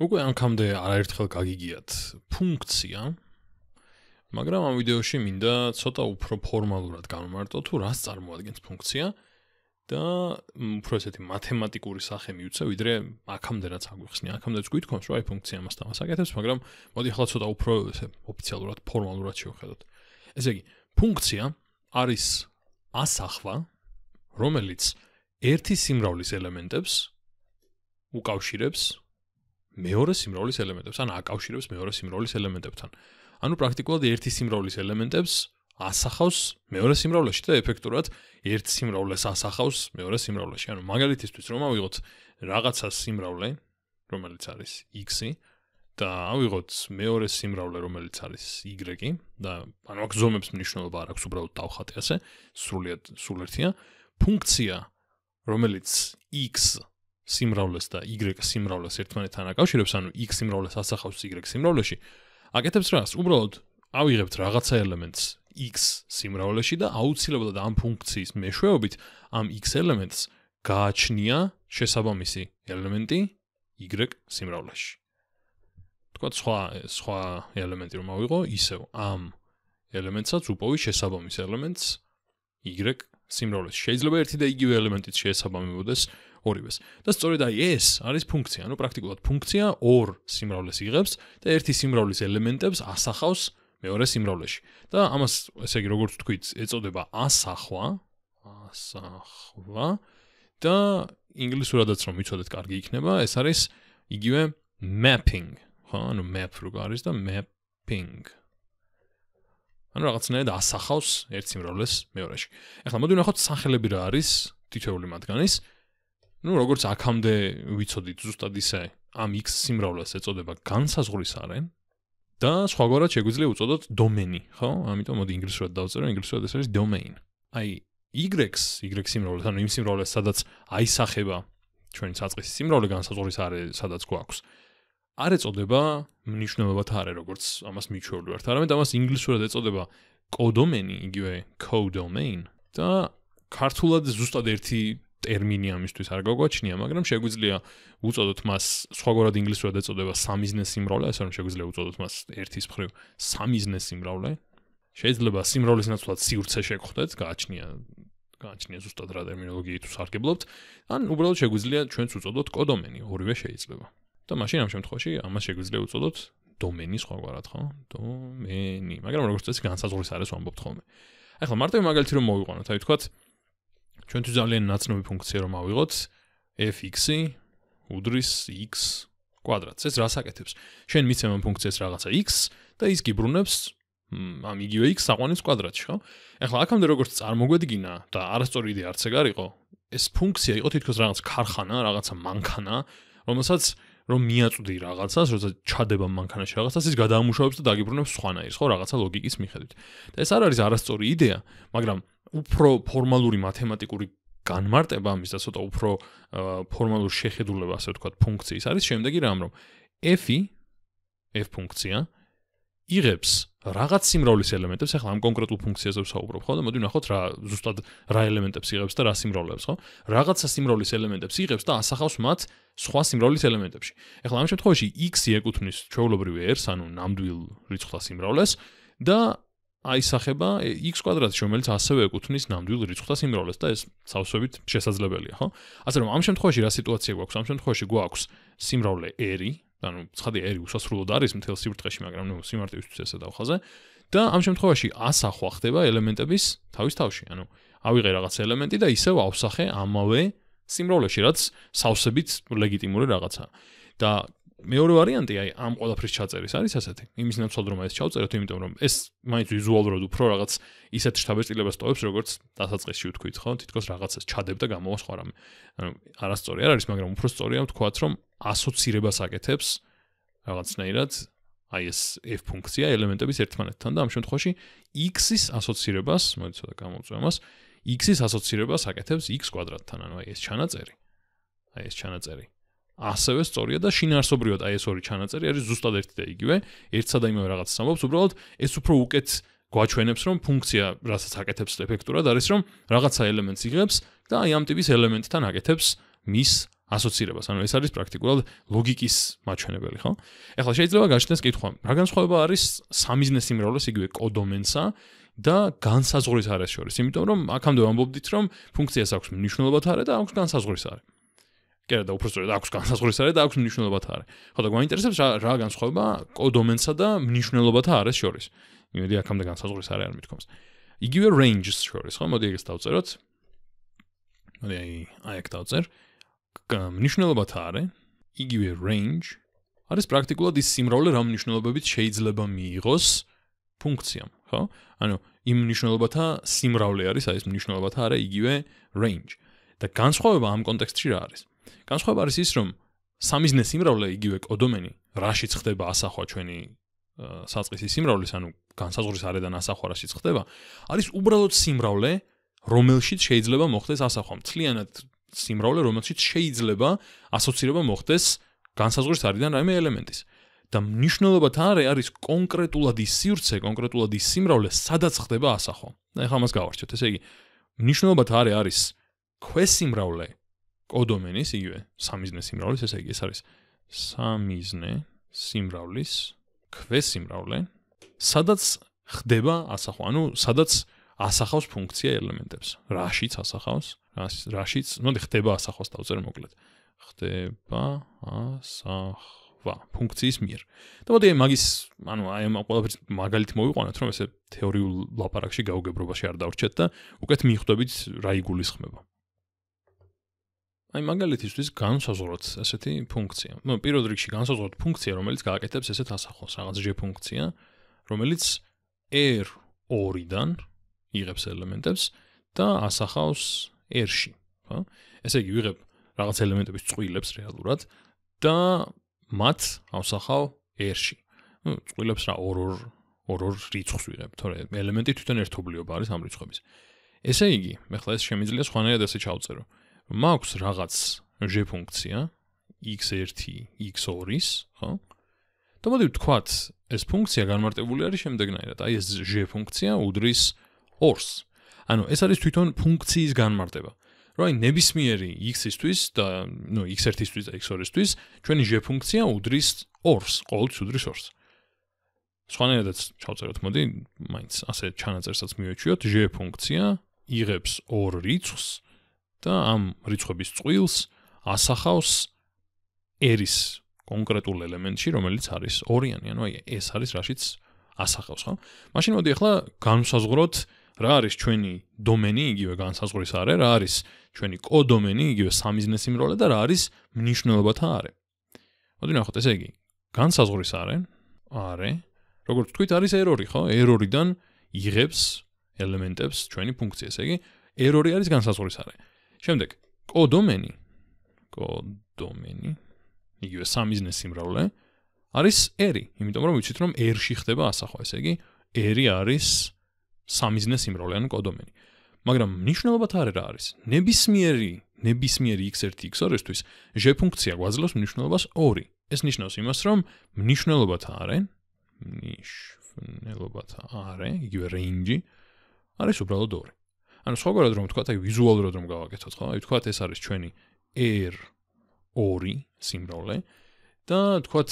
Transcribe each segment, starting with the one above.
უკვე ამქამდე არაერთხელ გაგიგიათ ფუნქცია მაგრამ ამ ვიდეოში მინდა ცოტა უფრო ფორმალურად გამომარტო თუ რას წარმოადგენს ფუნქცია და უფრო ესეთი მათემატიკური სახე მიუცე ვიდრე აქამდე რაც აგვიხსნი აქამდეც გვითქოს რომ აი ფუნქცია მას დავასაკეთებს მაგრამ მოდი ახლა ცოტა უფრო ესე ოფიციალურად ფორმალურად შევხედოთ ესე იგი ფუნქცია არის ასახვა რომელიც ერთი სიმრავლის ელემენტებს უკავშირებს მეორე სიმრავლის ელემენტებს, ან აკავშირებს მეორე სიმრავლის ელემენტებთან. ანუ პრაქტიკულად ერთი სიმრავლის ელემენტებს ასახავს მეორე სიმრავლეში და ეფექტურად ერთ სიმრავლეს ასახავს მეორე სიმრავლეში. ანუ მაგალითისთვის რომ ავიღოთ რაღაცა სიმრავლე, რომელიც არის x-ი და ავიღოთ მეორე სიმრავლე, რომელიც არის y-ი და ანუ აქ ზომებს მნიშვნელობა არ აქვს უბრალოდ დავხატე ასე, სრულიად სულ ერთია. ფუნქცია, რომელიც x სიმრავლეს და y სიმრავლეს ერთმანეთთან აკავშირებს, ანუ x სიმრავლეს ასახავს y სიმრავლეში, აკეთებს რას? უბრალოდ ავიღებთ რაღაცა ელემენტს x სიმრავლეში და აუცილებლად ამ ფუნქციის მეშვეობით ამ x ელემენტს გააჩნია შესაბამისი ელემენტი y სიმრავლეში. თქვათ სხვა სხვა ელემენტი რომ ავიღო, ისევ ამ ელემენტსაც უპოვი შესაბამის ელემენტს y სიმრავლეში. შეიძლება ერთი და იგივე ელემენტიც შეესაბამებოდეს, ორივეს. და სწორედ აი ეს არის ფუნქცია, ანუ პრაქტიკულად ფუნქცია ორ სიმრავლეს იღებს და ერთი სიმრავლის ელემენტებს ასახავს მეორე სიმრავლეში. და ამას ესე იგი როგორც თქვით, ეწოდება ასახვა, ასახვა და ინგლისურადაც რომ მიცოდეთ კარგი იქნება, ეს არის იგივე mapping, ხო, ანუ map როგორც და mapping. ანუ რაღაცნაირად ასახავს ერთ სიმრავლეს მეორეში. ეხლა მოდი ვნახოთ სახელები რა არის თითოეული მათგანის. ну როგორც აქამდე ვიცოდით ზუსტად ისე ამ x სიმრავლეს ეწოდება განსაზღვრის არენ და სხვაგვარად შეგვიძლია უწოდოთ დომენი ხო ამიტომ მოდი ინგლისურად დავწერო ინგლისურად ეს არის domain აი y-ს y სიმრავლეს ანუ იმ სიმრავლეს სადაც აისახება ჩვენი საწყისი სიმრავლე განსაზღვრის არე სადაც გვაქვს არ ეწოდება მნიშვნელობათ არე როგორც ამას მიჩვეული ვართ არამედ ამას ინგლისურად ეწოდება codomain იგივე codomain და ქართულად ზუსტად ერთი ტერმინი ამისთვის არ გაგვაჩნია, მაგრამ შეგვიძლია უწოდოთ მას სხვაგვარად ინგლისურად ეწოდება სამიზნეს სიმრავლე, ასე რომ შეგვიძლია უწოდოთ მას ერთის მხრივ სამიზნეს სიმრავლე. შეიძლება სიმრავლის ნაცვლად სიურცე შეგხვდეთ, გააჩნია გააჩნია ზუსტად რა ტერმინოლოგიით ვსარგებლობთ, ან უბრალოდ შეგვიძლია ჩვენც უწოდოთ კოდომენი, ორივე შეიძლება. და მაშინ ამ შემთხვევაში ამას შეგვიძლია უწოდოთ დომენი სხვაგვარად, ხო? დომენი. მაგრამ როგორც წესი განსაზღვრის არის ვამბობთ ხოლმე. ახლა მარტო მაგალითი რომ მოვიყვანოთ, აი თქვათ ჩვენთვის ძალიან ნაცნობი ფუნქცია რომ ავიღოთ f(x)-ი უდრის x კვადრატს. ეს რას აკეთებს? შენ მიცემ ამ ფუნქციას რაღაცა x და ის გიბრუნებს ამ იგივე x საყვანის კვადრატში, ხო? ეხლა აქამდე როგორც წარმოგვედგინა და არასწორი იდეა არც ეგ არისო, ეს ფუნქცია იყო თითქოს რაღაც ქარხანა, რაღაცა მანქანა, რომელსაც რომ მიაწვდი რაღაცას, როცა ჩადება მანქანაში რაღაცას, ის გადაამუშავებს და დაგიბრუნებს სხვანაირს, ხო, რაღაცა ლოგიკის მიხედვით. და ეს არ არის არასწორი იდეა, მაგრამ უფრო ფორმალური მათემატიკური განმარტება ამის და ცოტა უფრო ფორმალურ შეხედულება, ასე ვთქვათ, ფუნქციის არის შემდეგი რამ, რომ f-ი f ფუნქცია იღებს რაღაც სიმრავლის ელემენტებს, ახლა ამ კონკრეტულ ფუნქციაზე ვსაუბრობ, ხო და მოდი ნახოთ რა ზუსტად რა ელემენტებს იღებს და რა სიმრავლებს, ხო? რაღაცა სიმრავლის ელემენტებს იღებს და ასახავს მათ სხვა სიმრავლის ელემენტებში. ახლა ამ შემთხვევაში x-ი ეკუთვნის ჩვეულებრივ r-ს, ანუ ნამდვილ რიცხვთა სიმრავლეს და აისახება x კვადრატში, რომელიც ასევე ეკუთვნის ნამდვილ რიცხვთა სიმრავლეს და ეს სავსებით შესაძლებელია, ხო? ასე რომ ამ შემთხვევაში რა სიტუაცია გვაქვს? ამ შემთხვევაში გვაქვს სიმრავლე r, ანუ ცხადია r უსასრულოდ არის მთელ სიმრტყეში, მაგრამ ნუ სიმარტივისთვის ესე დავხაზე. და ამ შემთხვევაში ასახვა ხდება ელემენტების თავის თავში, ანუ ავიღე რაღაც ელემენტი და ისევ ავსახე ამავე სიმრავლეში, რაც სავსებით ლეგიტიმური რაღაცაა. და მეორე ვარიანტი აი ამ ყველაფრის ჩაწერის არის ასეთი. იმის ნაცვლად რომ ეს ჩავწეროთ, იმიტომ რომ ეს მაინც ვიზუალურად უფრო რაღაც ისეთ შთაბეჭდილებას ტოვებს, როგორც დასაწყისში ვთქვით, ხო? თითქოს რაღაცას ჩადებ და გამოვას ხარ ამ. ანუ არასწორი არ არის, მაგრამ უფრო სწორია თქვათ, რომ ასოცირებას აკეთებს რაღაცნაირად აი ეს f ფუნქცია ელემენტების ერთმანეთთან და ამ შემთხვევაში x-ის ასოცირებას, მოდი ცოტა გამოვწვევას, x-ის ასოცირებას აკეთებს x კვადრატთან, ანუ აი ეს ჩანაწერი. აი ეს ჩანაწერი. ასევე სწორია და შინაარსობრივად აი ეს ორი ჩანაწერი არის ზუსტად ერთი და იგივე. ერთსა და იმავე რაღაცას ამბობს, უბრალოდ ეს უფრო უკეთ გვაჩვენებს, რომ ფუნქცია, რასაც აკეთებს ეფექტურად, არის რომ რაღაცა ელემენტს იღებს და აი ამ ტიპის ელემენტთან აკეთებს მის ასოცირებას. ანუ ეს არის პრაქტიკულად ლოგიკის მაჩვენებელი, ხო? ეხლა შეიძლება გაჩნდეს კითხვა. რა განსხვავება არის სამიზნეს იმროლეს იგივე კოდომენსა და განსაზღვრის არეს შორის? იმიტომ რომ აქამდე ვამბობდით რომ ფუნქციას აქვს მნიშვნელობა თარე და აქვს განსაზღვრის არეს. კერა და უფრო სწორად აქვს განსაზღვრის არე და აქვს მნიშვნელობათა არე. ხო და გვაინტერესებს რა რა განსხვავება კოდომენსა და მნიშვნელობათა არეს შორის. იმედი აქამდე განსაზღვრის არე არ მითქოს. იგივე ranges შორის ხო მოდი ეს დავწეროთ. მოდი აი აი ეგ დავწერ. მნიშვნელობათა არე იგივე range არის პრაქტიკულად ის სიმრავლე რა მნიშვნელობებით შეიძლება მიიღოს ფუნქციამ, ხო? ანუ იმ მნიშვნელობათა სიმრავლე არის, აი ეს მნიშვნელობათა არა იგივე range. და განსხვავება ამ კონტექსტში რა არის? განსხვავება არის ის, რომ სამიზნეს იმრავლე იგივე კოდომენი, რაშიც ხდება ასახვა ჩვენი საწყისი სიმრავლის, ანუ განსაზღვრის არედან ასახვა რაშიც ხდება, არის უბრალოდ სიმრავლე, რომელშიც შეიძლება მოხდეს ასახვა. მთლიანად სიმრავლე, რომელშიც შეიძლება ასოცირება მოხდეს განსაზღვრის არედან რაიმე ელემენტის. და მნიშვნელობათ არის არის კონკრეტულად ის სივრცე, კონკრეტულად ის სიმრავლე, სადაც ხდება ასახვა. და ახლა მას გავარჩიოთ. ესე იგი, მნიშვნელობათ არის არის ქვეს სიმრავლე, კოდომენის იგივე სამიზნე სიმრავლის ესე იგი ეს არის სამიზნე სიმრავლის ქვესიმრავლე სადაც ხდება ასახვა ანუ სადაც ასახავს ფუნქცია ელემენტებს რაშიც ასახავს რაშიც ნუ ხდება ასახვას დავწერ მოკლედ ხდება ასახვა ფუნქციის მიერ და მოდი მაგის ანუ აი ამ ყველაფერს მაგალითი მოვიყვანოთ რომ ესე თეორიულ ლაპარაკში გაუგებრობაში არ დავრჩეთ და უკეთ მიხვდებით რა იგულისხმება აი მაგალითისთვის განსაზღვროთ ესეთი ფუნქცია. ნუ პირველ რიგში განსაზღვროთ ფუნქცია, რომელიც გააკეთებს ესეთ ასახვას, რაღაც j ფუნქცია, რომელიც r2-დან იღებს ელემენტებს და ასახავს r-ში, ხო? ესე იგი, ვიღებ რაღაც ელემენტების წვილებს რეალურად და მათ ასახავ r-ში. ნუ წვილებს რა 2-2 რიცხვს ვიღებ, თორე ელემენტი თვითონ ერთობლიობა არის ამ რიცხვების. ესე იგი, მეხლა ეს შემიძლია სხვანაირად ასე ჩავწერო. 2 მაქვს რაღაც ჟ ფუნქცია x1 x2-ის, ხო? და მოდი ვთქვათ, ეს ფუნქცია განმარტებული არის შემდეგნაირად. აი ეს ჟ ფუნქცია უდრის 2-ს. ანუ ეს არის თვითონ ფუნქციის განმარტება. რა აი ნებისმიერი x-ისთვის და ნუ x1-ისთვის და x2-ისთვის ჩვენი ჟ ფუნქცია უდრის 2-ს, ყოველთვის უდრის 2-ს. სხვანაირადაც ჩავწეროთ, მოდი, მაინც ასე ჩანაწერსაც მივეჩვიოთ, ჟ ფუნქცია იღებს 2 რიცხვს, და ამ რიცხვების წვილს ასახავს ერის კონკრეტულ ელემენტში, რომელიც არის ორიანი, ანუ აი ეს არის რაშიც ასახავს, ხო? მაშინ მოდი ახლა განსაზღვროთ რა არის ჩვენი დომენი, იგივე განსაზღვრის არე, რა არის ჩვენი კოდომენი, იგივე სამიზნეს იმროლა და რა არის მნიშვნელობათა არე. მოდი ნახოთ, ესე იგი, განსაზღვრის არე, არე, როგორც თქვით, არის ერორი, ხო? ერორიდან იღებს ელემენტებს ჩვენი ფუნქცია, ესე იგი, ერორი არის განსაზღვრის არე. შემდეგ კოდომენი კოდომენი იგივე სამიზნე სიმრავლე არის ერი იმიტომ რომ ვიცით რომ ერში ხდება ასახვა ესე იგი ერი არის სამიზნე სიმრავლე ან კოდომენი მაგრამ ნიშნულობათ არ არის ნებისმიერი ნებისმიერი x1x2-ისთვის ჟ ფუნქცია გვაძლევს ნიშნულობას 2 ეს ნიშნავს იმას რომ ნიშნულობათ არენ ნიშნულობათ არე იგივე რეინჯი არის უბრალოდ 2 ანუ სხვაგვარად რომ ვთქვა, აი ვიზუალურად რომ გავაკეთოთ, ხო? აი ვთქვა, ეს არის ჩვენი R 2 სიმბოლო და ვთქვა,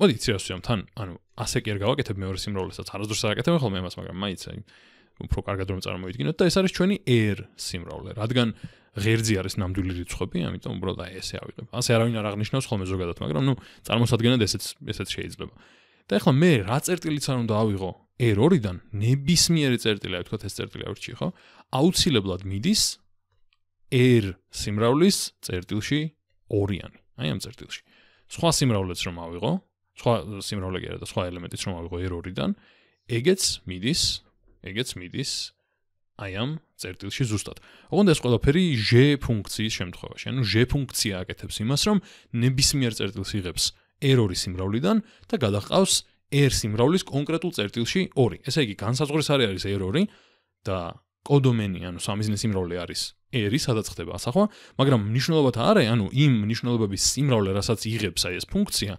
მოდი ცირასვიამ თან, ანუ ასე კი არ გავაკეთებ მეორე სიმბოლოსაც, არასდროს არ აკეთებ ხოლმე ამას, მაგრამ მაიც აი უფრო კარგად რომ წარმოვიდგინოთ და ეს არის ჩვენი R სიმბოლო, რადგან ღერძი არის ნამდვილი რიცხვები, ამიტომ უბრალოდ აი ესე ავიღებ. ასე არავინ არ აღნიშნავს ხოლმე ზოგადად, მაგრამ ნუ წარმოსადგენად ესეც ესეც შეიძლება. და ახლა მე რა წერტილიც არ უნდა ავიღო error-დან ნებისმიერი წერტილი, აი თქვათ ეს წერტილი ავრჩი, ხო? აუცილებლად მიდის r სიმრავლის წერტილში 2-იანი, აი ამ წერტილში. სხვა სიმრავლეც რომ ავიღო, სხვა სიმრავლე კი არა და სხვა ელემენტიც რომ ავიღო error-დან, ეგეც მიდის, ეგეც მიდის აი ამ წერტილში ზუსტად. ოღონდ ეს ყველაფერი j ფუნქციის შემთხვევაში, ანუ j ფუნქცია აკეთებს იმას, რომ ნებისმიერ წერტილს იღებს error-ის სიმრავლიდან და გადაჰყავს 0. ერთ სიმრავლის კონკრეტულ წერტილში 2. ესე იგი, განსაზღვრის არე არის error-ი და კოდომენი, ანუ სამიზნე სიმრავლე არის error-ი, სადაც ხდება ასახვა, მაგრამ მნიშვნელობათ არე, ანუ იმ მნიშვნელობების სიმრავლე, რასაც იღებს აი ეს ფუნქცია,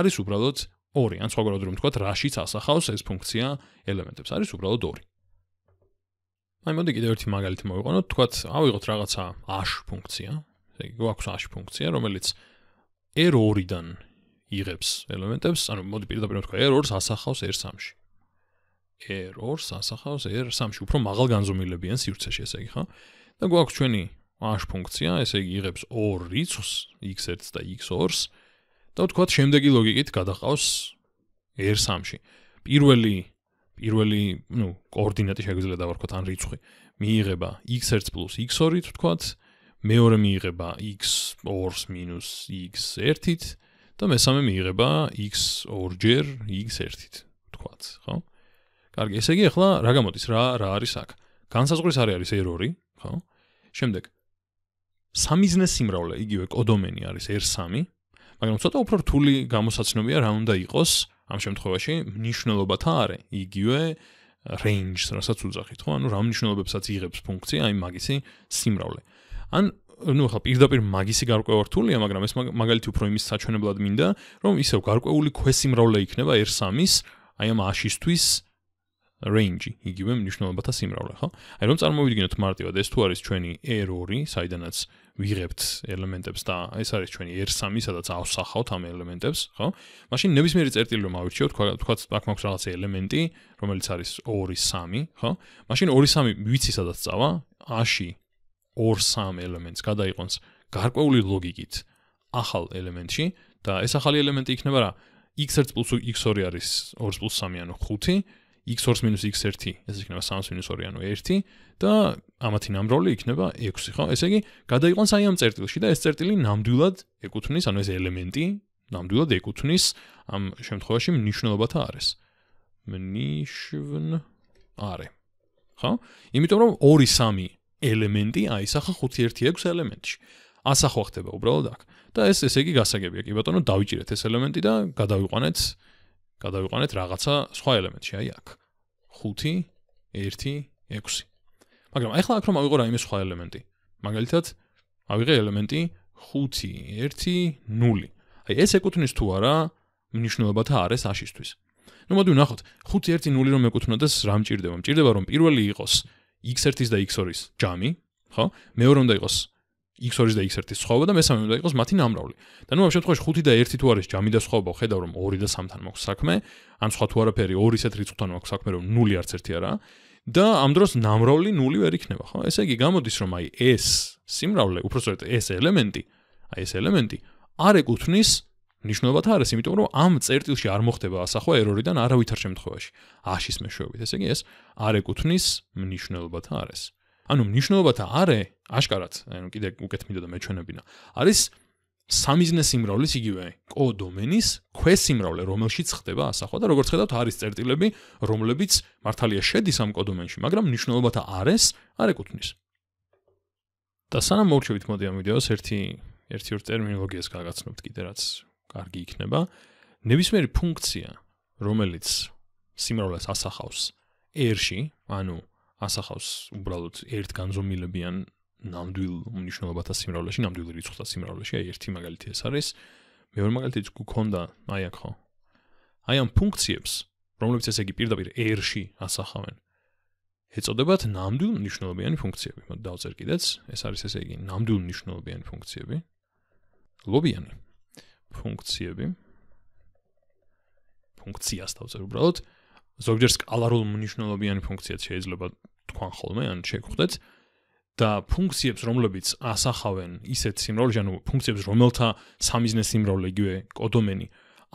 არის უბრალოდ 2. ან სხვაგვარად რომ ვთქვა, რაშიც ასახავს ეს ფუნქცია ელემენტებს, არის უბრალოდ 2. აი მოდი კიდევ ერთი მაგალითი მოვიყვანოთ. თქვათ, ავიღოთ რაღაცა h ფუნქცია. ესე იგი, გვაქვს h ფუნქცია, რომელიც r2-დან იღებს ელემენტებს, ანუ მოდი პირდაპირ ვთქვა, errors ასახავს ერთ სამში. errors ასახავს ერთ სამში, უფრო მაღალ განზომილებიან სივრცეში, ესე იგი, ხა? და გვაქვს ჩვენი h ფუნქცია, ესე იგი იღებს ორ რიცხვს, x1 და x2-ს. და ვთქვა, შემდეგი ლოგიკით გადაყავს ერთ სამში. პირველი პირველი, ну, კოორდინატი შეგვიძლია დავარქვათ ან რიცხვი. მიიღება x1 x2, თქვათ, მეორე მიიღება x2 x1-ით და მესამე მიიღება x 2-ჯერ x1-ით, თქვაც, ხო? კარგი, ესე იგი, ახლა რა გამოდის? რა რა არის აქ? განსაზღვრის არის არის ერორი, ხო? შემდეგ სამიზნე სიმრავლე, იგივე კოდომენი არის r3, მაგრამ ცოტა უფრო რთული გამოსაცნობია რა უნდა იყოს ამ შემთხვევაში ნიშნულობათა არე, იგივე range-ს რასაც უძახით, ხო? ანუ რა ნიშნულობებსაც იღებს ფუნქცია, აი მაგისი სიმრავლე. ან ну ხა პირდაპირ მაგისი გარკვევა რთულია, მაგრამ ეს მაგალითი უფრო იმის საჩვენებლად მინდა, რომ ისევ გარკვეული ქვესიმრავლე იქნება R3-ის, აი ამ A-ისთვის range-ი, იგივე მნიშვნელობათა სიმრავლე, ხო? აი რომ წარმოვიდგინოთ მარტივად, ეს თუ არის ჩვენი R2, საიდანაც ვიღებთ ელემენტებს და ეს არის ჩვენი R3, სადაც ავსახავთ ამ ელემენტებს, ხო? მაშინ ნებისმიერი წერტილი რომ ავირჩიოთ, თქვა აქ მაქვს რაღაცა ელემენტი, რომელიც არის 2, 3, ხო? მაშინ 2, 3 ვიცი სადაც წავა? A-ში ორ-სამ ელემენტს გადაიყვანს გარკვეული ლოგიკით ახალ ელემენტში და ეს ახალი ელემენტი იქნება რა x1 x2 არის 2 3 ანუ 5 x2 x1 ეს იქნება 3 2 ანუ 1 და ამათი ნამბროლი იქნება 6 ხო ესე იგი გადაიყვანს აი ამ წერტილში და ეს წერტილი ნამდვილად ეკუთვნის ანუ ეს ელემენტი ნამდვილად ეკუთვნის ამ შემთხვევაში მნიშვნელობათა არეს მნიშვნ არე ხო? იმიტომ რომ 2 3 ელემენტი აისახა 5-6 ელემენტში. ასახვა ხდება უბრალოდ აქ. და ეს ესე იგი გასაგებია, კი ბატონო, დავიჭირეთ ეს ელემენტი და გადავიყვანეთ გადავიყვანეთ რაღაცა სხვა ელემენტში, აი აქ. 5 1 6. მაგრამ ახლა აქ რომ ავიღო რაიმე სხვა ელემენტი. მაგალითად, ავიღე ელემენტი 5 1 0. აი ეს ეკუთვნის თუ არა მნიშვნელობათა არეს აშისთვის. ну მოდი ნახოთ 5 1 0 რომ მეკუთვნოდეს რა მჭirdება მჭirdება რომ პირველი იყოს x1-ის და x2-ის ჯამი, ხო? მეორე უნდა იყოს x2-ის და x1-ის სხვაობა და მესამე უნდა იყოს მათი ნამრავლი. და ნუ ამ შემთხვევაში 5 და 1 თუ არის ჯამი და სხვაობა, ხედავ რომ 2 და 3-თან მაქვს საქმე, ან სხვა თუ არაფერი 2-ის ერთ რიცხვთან მაქვს საქმე, რომ 0 არც ერთი არა. და ამ დროს ნამრავლი 0 ვერ იქნება, ხო? ესე იგი გამოდის რომ აი s სიმრავლე, უბრალოდ s ელემენტი, აი ეს ელემენტი არ ეკუთვნის მნიშვნელობათ არის, იმიტომ რომ ამ წერტილში არ მოხდება ასახვა ერორიდან არავითარ შემთხვევაში. აშის მეშვეობით, ესე იგი ეს არ ეკუთვნის მნიშვნელობათ არის. ანუ მნიშვნელობათ არე აშკარად, ანუ კიდე უკეთ მინდა და მეჩვენებინა. არის სამიზნეს სიმრავლის იგივე კოდომენის ქეს სიმრავლე, რომელშიც ხდება ასახვა და როგორც ხედავთ, არის წერტილები, რომლებიც მართალია შედის ამ კოდომენში, მაგრამ მნიშვნელობათ არეს არ ეკუთვნის. და სანამ მოვრჩებით მოდი ამ ვიდეოს ერთი ერთი ორ ტერმინოლოგიას გაგაცნობთ კიდე რაც კარგი იქნება. ნებისმიერი ფუნქცია, რომელიც სიმრავლეს ასახავს R-ში, ანუ ასახავს უბრალოდ ერთ განზომილებიან ნამდვილ მნიშვნელობათა სიმრავლეში, ნამდვილ რიცხვთა სიმრავლეში, აი ერთი მაგალითი ეს არის. მეორე მაგალითიც გქონდა, აი აქ ხო. აი ამ ფუნქციებს, რომლებიც ესე იგი პირდაპირ R-ში ასახავენ, ეწოდებათ ნამდვილ მნიშვნელობიანი ფუნქციები. მოდი დავწერ კიდეც, ეს არის ესე იგი ნამდვილ მნიშვნელობიანი ფუნქციები. ლობიანი. ფუნქციები ფუნქციას დავწერ უბრალოდ ზოგჯერ სკალარულ მნიშვნელობიანი ფუნქციაც შეიძლება თქვან ხოლმე ან შეგხვდეთ და ფუნქციებს რომლებიც ასახავენ ისეთ სიმრავლეს ანუ ფუნქციებს რომელთა სამიზნეს სიმრავლე იგივე კოდომენი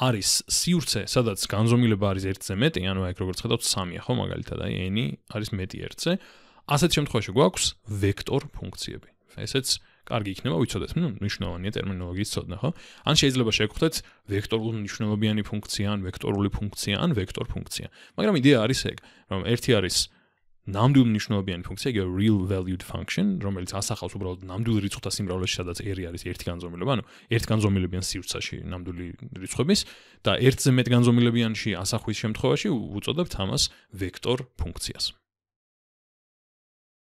არის სიურცე სადაც განზომილება არის 1-ზე მეტი ანუ აიქ როგორც ხედავთ 3-ია ხო მაგალითად აი n-ი არის მეტი 1-ზე ასეთ შემთხვევაში გვაქვს ვექტორ ფუნქციები ესეც კარგი იქნება, ვიცოდეთ, ну, მნიშვნელოვანია ტერმინოლოგიის ცოდნა, ხო? ან შეიძლება შეგხვდეთ ვექტორული მნიშვნელობიანი ფუნქცია, ან ვექტორული ფუნქცია, ან ვექტორ ფუნქცია. მაგრამ იდეა არის ეგ, რომ ერთი არის ნამდვილ მნიშვნელობიანი ფუნქცია, იგი real valued function, რომელიც ასახავს უბრალოდ ნამდვილ რიცხვთა სიმრავლეს, სადაც r-ი არის ერთი განზომილება, ანუ ერთ განზომილებიან სივრცეში ნამდვილი რიცხვების და ერთზე მეტ განზომილებიანში ასახვის შემთხვევაში უწოდებთ ამას ვექტორ ფუნქციას.